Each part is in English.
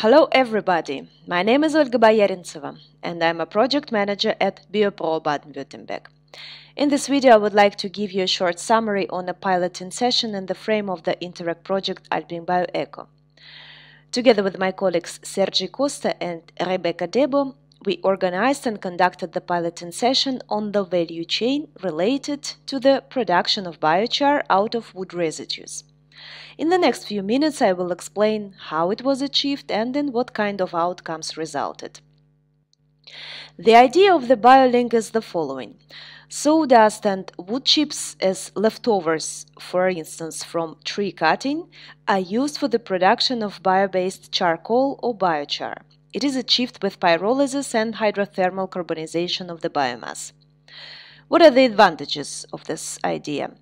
Hello everybody, my name is Olga Bayarintseva and I'm a project manager at BioPro Baden-Württemberg. In this video I would like to give you a short summary on a piloting session in the frame of the Interact project Alpine BioEco. Together with my colleagues Sergi Costa and Rebecca Debo, we organized and conducted the piloting session on the value chain related to the production of biochar out of wood residues. In the next few minutes I will explain how it was achieved and in what kind of outcomes resulted. The idea of the biolink is the following. Sawdust and wood chips as leftovers, for instance from tree cutting, are used for the production of bio-based charcoal or biochar. It is achieved with pyrolysis and hydrothermal carbonization of the biomass. What are the advantages of this idea?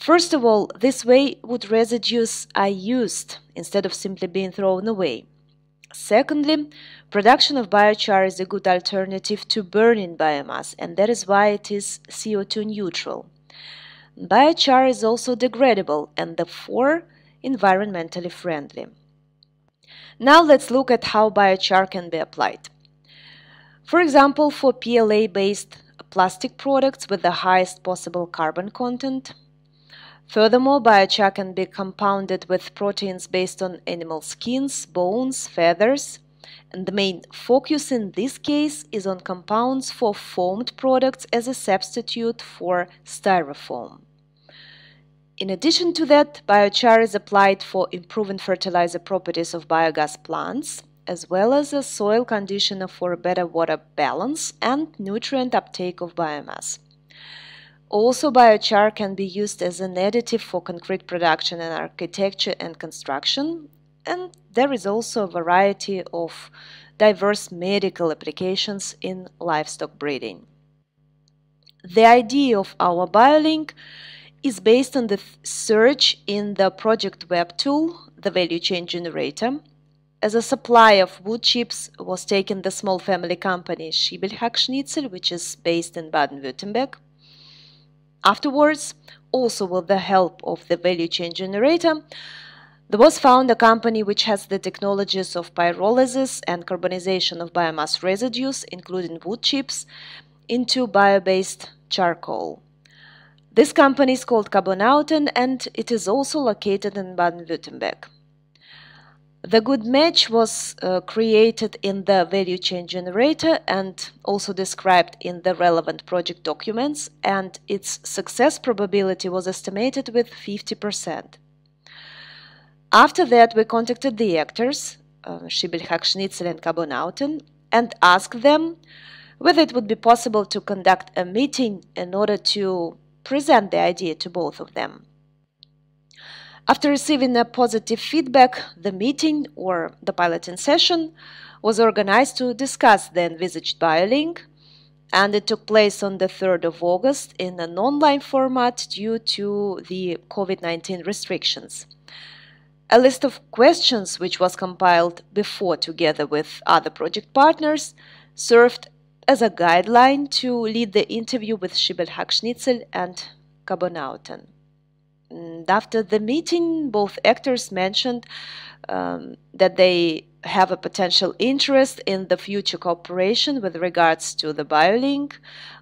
First of all, this way would residues are used instead of simply being thrown away. Secondly, production of biochar is a good alternative to burning biomass, and that is why it is CO2 neutral. Biochar is also degradable and therefore environmentally friendly. Now let's look at how biochar can be applied. For example, for PLA-based plastic products with the highest possible carbon content, Furthermore, biochar can be compounded with proteins based on animal skins, bones, feathers, and the main focus in this case is on compounds for formed products as a substitute for styrofoam. In addition to that, biochar is applied for improving fertilizer properties of biogas plants, as well as a soil conditioner for a better water balance and nutrient uptake of biomass. Also, biochar can be used as an additive for concrete production in architecture and construction, and there is also a variety of diverse medical applications in livestock breeding. The idea of our BioLink is based on the search in the Project Web tool, the value chain generator. As a supply of wood chips was taken the small family company Schiebelhack Schnitzel, which is based in Baden-Württemberg. Afterwards, also with the help of the value chain generator, there was found a company which has the technologies of pyrolysis and carbonization of biomass residues, including wood chips, into bio-based charcoal. This company is called Carbonauten and it is also located in Baden-Württemberg. The good match was uh, created in the value chain generator and also described in the relevant project documents, and its success probability was estimated with 50%. After that, we contacted the actors, uh, Schnitzel and Kabonauten, and asked them whether it would be possible to conduct a meeting in order to present the idea to both of them. After receiving a positive feedback, the meeting or the piloting session was organized to discuss the envisaged biolink and it took place on the 3rd of August in an online format due to the COVID-19 restrictions. A list of questions which was compiled before together with other project partners served as a guideline to lead the interview with Schibel Hackschnitzel and Kabonauten. And mm, after the meeting, both actors mentioned um, that they have a potential interest in the future cooperation with regards to the BioLink.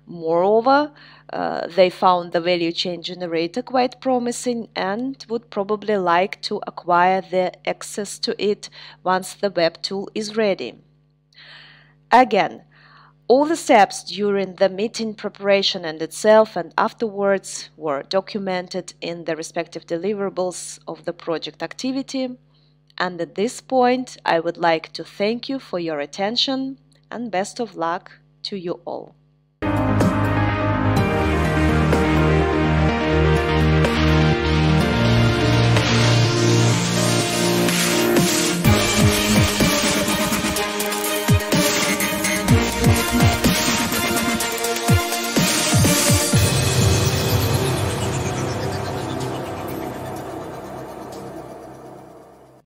Moreover, uh, they found the value chain generator quite promising and would probably like to acquire the access to it once the web tool is ready. Again, all the steps during the meeting preparation and itself and afterwards were documented in the respective deliverables of the project activity. And at this point, I would like to thank you for your attention and best of luck to you all.